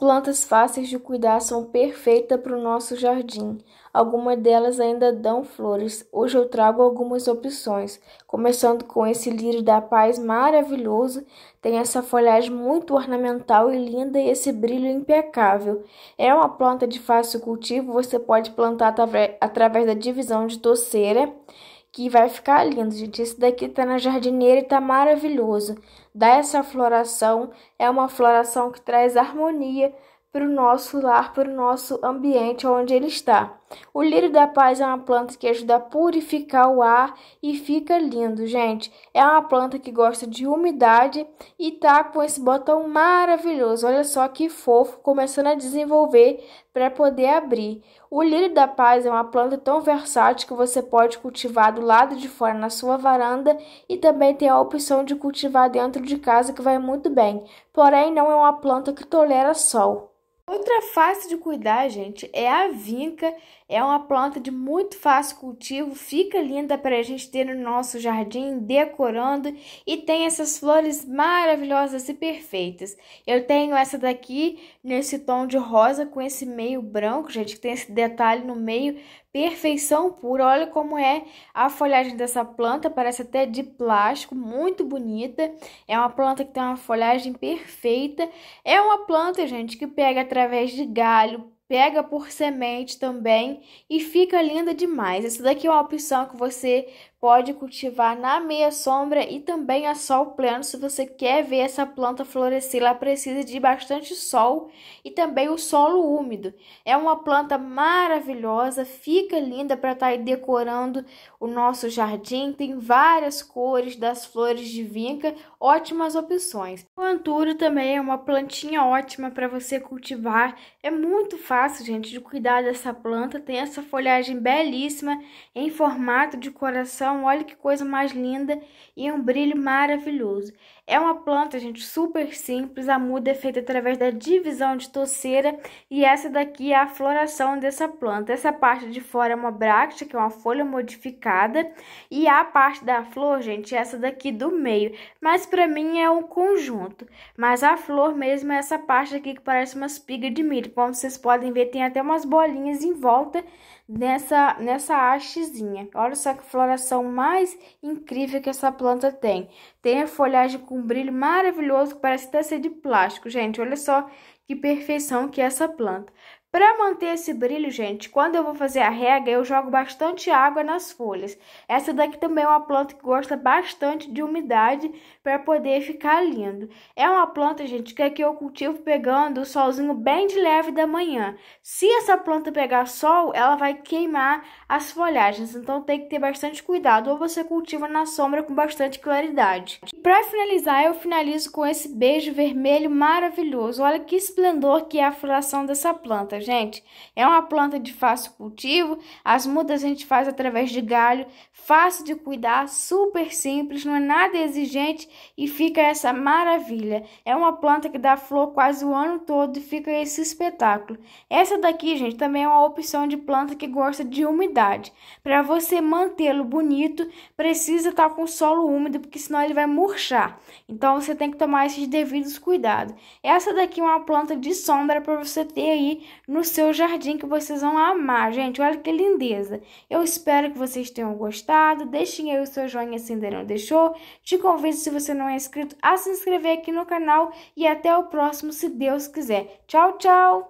plantas fáceis de cuidar são perfeitas para o nosso jardim. Algumas delas ainda dão flores. Hoje eu trago algumas opções, começando com esse lírio da paz maravilhoso. Tem essa folhagem muito ornamental e linda e esse brilho impecável. É uma planta de fácil cultivo, você pode plantar através da divisão de toceira que vai ficar lindo, gente. Esse daqui tá na jardineira e tá maravilhoso. Dá essa floração, é uma floração que traz harmonia para o nosso lar, para o nosso ambiente onde ele está. O lírio da paz é uma planta que ajuda a purificar o ar e fica lindo, gente. É uma planta que gosta de umidade e tá com esse botão maravilhoso. Olha só que fofo, começando a desenvolver para poder abrir. O lírio da paz é uma planta tão versátil que você pode cultivar do lado de fora na sua varanda e também tem a opção de cultivar dentro de casa que vai muito bem. Porém, não é uma planta que tolera sol. Outra fácil de cuidar, gente, é a vinca. É uma planta de muito fácil cultivo, fica linda para a gente ter no nosso jardim, decorando e tem essas flores maravilhosas e perfeitas. Eu tenho essa daqui nesse tom de rosa com esse meio branco, gente, que tem esse detalhe no meio perfeição pura. Olha como é a folhagem dessa planta, parece até de plástico, muito bonita. É uma planta que tem uma folhagem perfeita. É uma planta, gente, que pega através de galho, pega por semente também e fica linda demais. Essa daqui é uma opção que você pode cultivar na meia sombra e também a sol pleno. Se você quer ver essa planta florescer, ela precisa de bastante sol e também o solo úmido. É uma planta maravilhosa, fica linda para estar tá decorando o nosso jardim. Tem várias cores das flores de vinca, ótimas opções. O anturo também é uma plantinha ótima para você cultivar. É muito fácil, gente, de cuidar dessa planta. Tem essa folhagem belíssima em formato de coração então, olha que coisa mais linda e um brilho maravilhoso. É uma planta, gente, super simples. A muda é feita através da divisão de torceira e essa daqui é a floração dessa planta. Essa parte de fora é uma bráctea, que é uma folha modificada, e a parte da flor, gente, é essa daqui do meio. Mas para mim é um conjunto. Mas a flor mesmo é essa parte aqui que parece uma espiga de milho. Como vocês podem ver, tem até umas bolinhas em volta nessa, nessa hastezinha. Olha só que floração mais incrível que essa planta tem. Tem a folhagem com um brilho maravilhoso, que parece até ser de plástico, gente. Olha só que perfeição que é essa planta. Para manter esse brilho, gente, quando eu vou fazer a rega, eu jogo bastante água nas folhas. Essa daqui também é uma planta que gosta bastante de umidade para poder ficar lindo. É uma planta, gente, que aqui é eu cultivo pegando o solzinho bem de leve da manhã. Se essa planta pegar sol, ela vai queimar as folhagens, então tem que ter bastante cuidado ou você cultiva na sombra com bastante claridade para finalizar, eu finalizo com esse beijo vermelho maravilhoso. Olha que esplendor que é a floração dessa planta, gente. É uma planta de fácil cultivo, as mudas a gente faz através de galho, fácil de cuidar, super simples, não é nada exigente e fica essa maravilha. É uma planta que dá flor quase o ano todo e fica esse espetáculo. Essa daqui, gente, também é uma opção de planta que gosta de umidade. Para você mantê-lo bonito, precisa estar tá com solo úmido, porque senão ele vai morrer murchar. Então você tem que tomar esses devidos cuidados. Essa daqui é uma planta de sombra para você ter aí no seu jardim que vocês vão amar, gente. Olha que lindeza. Eu espero que vocês tenham gostado. Deixem aí o seu joinha se ainda não deixou. Te convido se você não é inscrito a se inscrever aqui no canal e até o próximo se Deus quiser. Tchau, tchau.